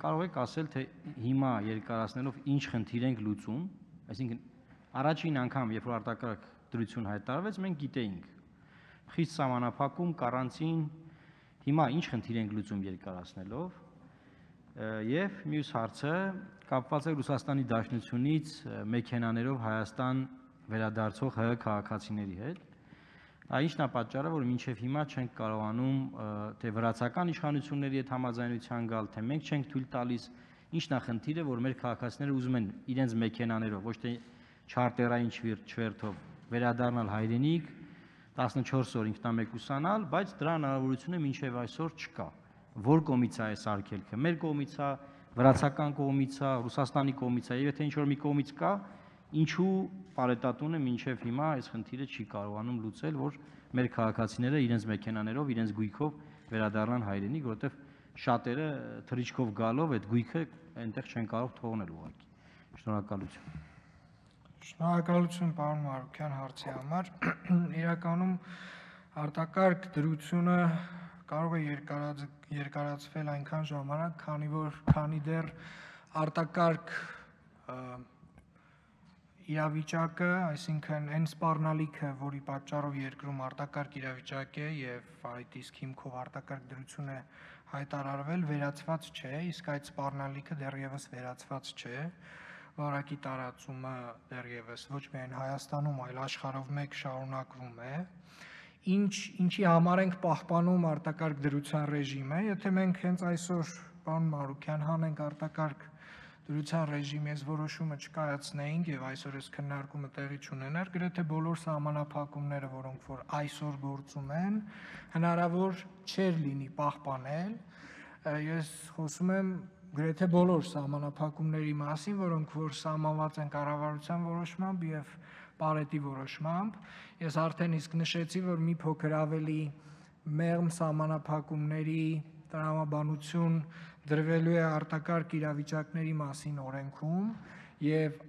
կարող եք ասել, թե հիմա երկարացնելով ինչ խնդիր ենք լուծում, այսինքն առաջին անգամ, երբ որ արտակարգ դրություն հայտարարվեց, մենք գիտեինք խիստ համանախապակում կարանտին հիմա ինչ խնդիր ենք լուծում երկարացնելով եւ մյուս հարցը կապված է Ռուսաստանի Դաշնությունից մեքենաներով Հայաստան վերադարձող ՀՀ քաղաքացիների հետ Ինչն է պատճառը, որ մինչև հիմա չենք կարողանում թե վրացական իշխանությունների հետ համաձայնության գալ, թե մենք չենք թույլ տալիս, ինչն է խնդիրը, որ մեր քաղաքացիները ուզում են իրենց մեքենաներով, ոչ թե չարտերային չվերթով վերադառնալ հայրենիք, 14 օր ինքնամեկուսանալ, բայց դրա հնարավորությունը մինչև այսօր չկա։ Որ կողմից է այս արգելքը։ Մեր կողմից է, վրացական կողմից է, Ռուսաստանի կողմից է, եւ եթե ինչ որ մի կողմից կա, ինչու պարետատունը մինչև հիմա այս խնդիրը չի կարողանում լուծել, որ մեր քաղաքացիները իրենց մեքենաներով, իրենց գույքով վերադառնան հայրենիք, որովհետև շատերը թրիչկով գալով այդ գույքը այնտեղ չեն կարող թողնել ուղղակի։ Շնորհակալություն։ Շնորհակալություն պարոն Մարուկյան հարցի համար։ Իրականում արտակարգ դրությունը կարող է երկարաց, երկարացվել այնքան ժամանակ, քանի որ քանի դեռ արտակարգ իրավիճակը, այսինքն այն սպառնալիքը, որի պատճառով երկրում արտակարգ իրավիճակ է եւ այդ իսկ հիմքով արտակարգ դրություն է հայտարարվել, վերացված չէ, իսկ այդ սպառնալիքը դեռևս վերացված չէ վարակի տարածումը դեռևս ոչ միայն Հայաստանում, այլ աշխարհով մեկ շարունակվում է։ Ինչ ինչի համար ենք պահպանում արտակարգ դրության ռեժիմը, եթե մենք հենց այսօր պարոն Մարուկյան հանենք արտակարգ դրության ռեժիմի այս որոշումը չկայացնեինք եւ այսօր այս քննարկումը տեղի չունենար, գրեթե բոլոր համանախապակումները, որոնք որ այսօր գործում են, հնարավոր չէր լինի պահպանել։ Ես խոսում եմ գրեթե բոլոր համանախապակումների մասին, որոնք որ սահմանված են կառավարության որոշմամբ եւ պարետի որոշմամբ։ Ես արդեն իսկ նշեցի, որ մի փոքր ավելի մեղմ համանախապակումների տրամաբանություն դրվելու է արտակարգ իրավիճակների մասին օրենքում եւ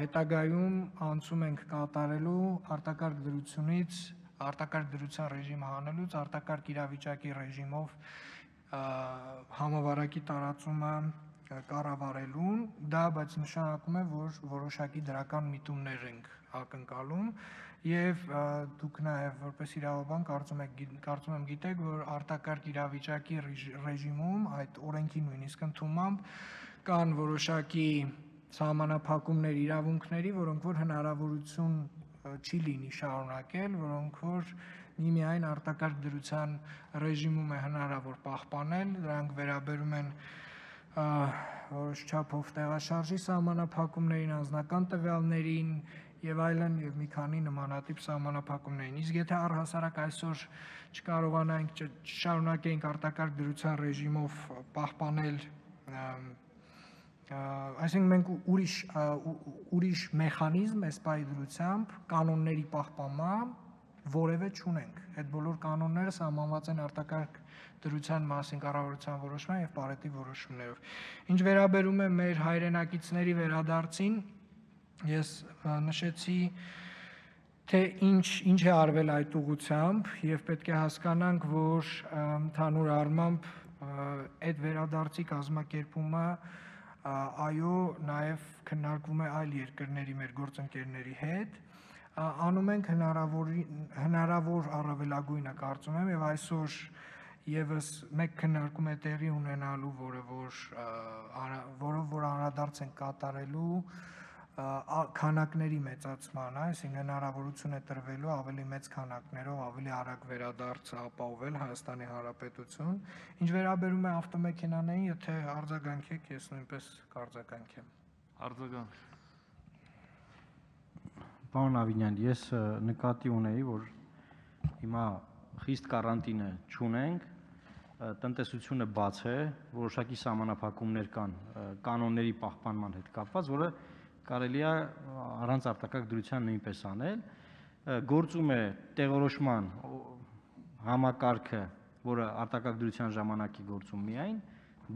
հետագայում անցում ենք կատարելու արտակարգ դրությունից արտակարգ դրության ռեժիմ հանելուց արտակարգ իրավիճակի ռեժիմով համավարակի տարածումը կառավարելուն, դա բայց նշանակում է, որ որոշակի դրական միտումներ ենք ակնկալում եւ դուք նաեւ որպես իրավաբան կարծում եք կարծում եմ գիտեք, որ արտակարգ իրավիճակի ռեժիմում այդ օրենքի նույնիսկ ընդունմամբ կան որոշակի համանախապակումներ իրավունքների, որոնք որ հնարավորություն չի լինի շարունակել, որոնք որ միմիայն արտակարգ դրության ռեժիմում է հնարավոր պահպանել, դրանք վերաբերում են որոշ չափով տեղաշարժի սահմանափակումներին, անձնական տվյալներին, եւ այլն եւ մի քանի նմանատիպ սահմանափակումներին։ Իսկ եթե առհասարակ այսօր չկարողանանք շարունակենք արտակարգ դրության ռեժիմով պահպանել այսինքն մենք ուրիշ ուրիշ մեխանիզմ էսպայի դրությամբ կանոնների պահպանման որևէ չունենք։ Այդ բոլոր կանոնները սահմանված են արտակարգ դրության մասին կառավարության որոշման եւ պարետի որոշումներով։ Ինչ վերաբերում է մեր հայրենակիցների վերադարձին, Ես նշեցի թե ինչ ինչ է արվել այդ ուղությամբ եւ պետք է հասկանանք, որ ընդհանուր առմամբ այդ վերադարձի կազմակերպումը այո նաեւ քննարկվում է այլ երկրների մեր գործընկերների հետ անում ենք հնարավոր հնարավոր առավելագույնը կարծում եմ եւ այսօր եւս մեկ քննարկում է տեղի ունենալու, որը որ որով որ անդրադարձ են կատարելու որ, որ, որ, որ, որ, որ, որ, որ, որ քանակների մեծացման, այսինքն հնարավորություն է տրվելու ավելի մեծ քանակներով ավելի արագ վերադարձը ապահովել Հայաստանի Հանրապետություն։ Ինչ վերաբերում է ավտոմեքենաներին, եթե արձագանքեք, ես նույնպես կարձագանքեմ։ Արձագանք։ Պարոն Ավինյան, ես նկատի ունեի, որ հիմա խիստ կարանտինը չունենք, տնտեսությունը բաց է, որոշակի համանախապակումներ կան կանոնների պահպանման հետ կապված, որը որ կարելի է առանց արտակարգ դրության նույնպես անել գործում է տեղորոշման համակարգը, որը արտակարգ դրության ժամանակի գործում միայն,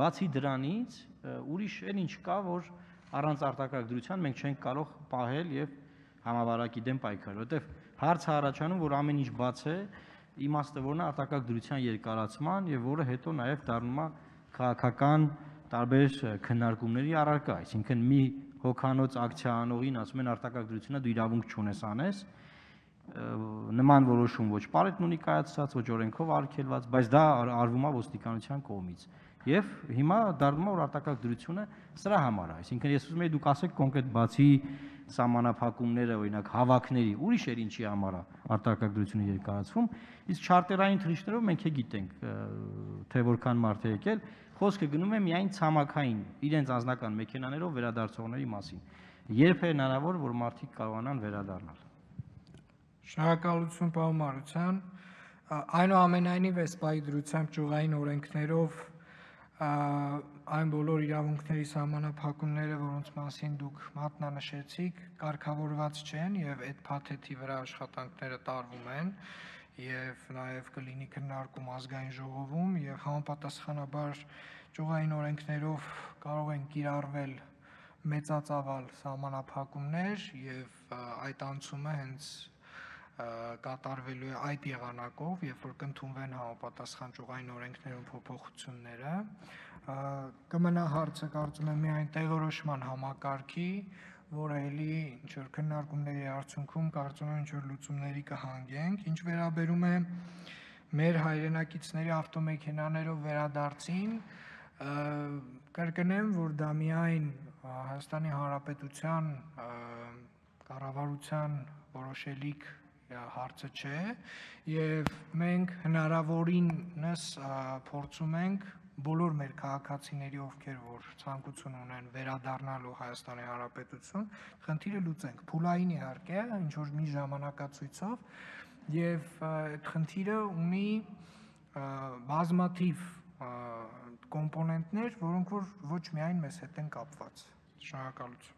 բացի դրանից ուրիշ էլ ինչ կա, որ առանց արտակարգ դրության մենք չենք կարող պահել եւ համավարակի դեմ պայքարել, որովհետեւ հարցը առաջանում, որ ամեն ինչ բաց է, իմաստը որն է արտակարգ դրության երկարացման եւ որը հետո նաեւ դառնում է քաղաքական տարբեր քննարկումների առարկա, այսինքն մի հոկանոց ակցիա անողին ասում են արտակարգությունը դու իրավունք չունես անես նման որոշում ոչ պարետն ունի կայացած, ոչ օրենքով արգելված, բայց դա արվում է ոստիկանության կողմից։ Եվ հիմա դառնում է որ արտակարգ դրությունը սրա համար է։ Այսինքն ես ուզում եի դուք ասեք կոնկրետ բացի սահմանափակումները, օրինակ հավաքների, ուրիշ էր ինչի համար է արտակարգ դրությունը երկարացվում, իսկ չարտերային թռիչքներով մենք է գիտենք, թե որքան մարդ է եկել, խոսքը գնում է միայն ցամաքային, իրենց անձնական մեքենաներով վերադարձողների մասին։ Երբ է հնարավոր, որ մարդիկ կարողանան վերադառնալ։ Շնորհակալություն, պարոն Մարության։ Այնուամենայնիվ, սպայի դրությամբ ճյուղային օրենքներով այն բոլոր իրավունքների համանախապակումները, որոնց մասին դուք մատնանշեցիք, կարգավորված չեն եւ այդ փաթեթի վրա աշխատանքները տարվում են։ և, եւ նաեւ կլինի քննարկում ազգային ժողովում եւ համապատասխանաբար ճյուղային օրենքներով կարող են կիրառվել մեծածավալ համանախապակումներ եւ այդ անցումը հենց կատարվելու է այդ եղանակով, երբ որ կընդունվեն համապատասխան ճյուղային օրենքներում փոփոխությունները, կմնա հարցը կարծում եմ միայն տեղորոշման համակարգի որը էլի ինչ որ քննարկումների արդյունքում կարծում եմ ինչ որ լուծումների կհանգենք։ Ինչ վերաբերում է մեր հայրենակիցների ավտոմեքենաներով վերադարձին, կրկնեմ, որ դա միայն Հայաստանի Հանրապետության կառավարության որոշելիք հարցը չէ եւ մենք հնարավորինս փորձում ենք բոլոր մեր քաղաքացիների, ովքեր որ ցանկություն ունեն վերադառնալու Հայաստանի Հանրապետություն, խնդիրը լուծենք։ Փուլային իհարկե, ինչ որ մի ժամանակացույցով եւ այդ խնդիրը ունի բազմաթիվ կոմպոնենտներ, որոնք որ ոչ միայն մեզ հետ են կապված։ Շնորհակալություն։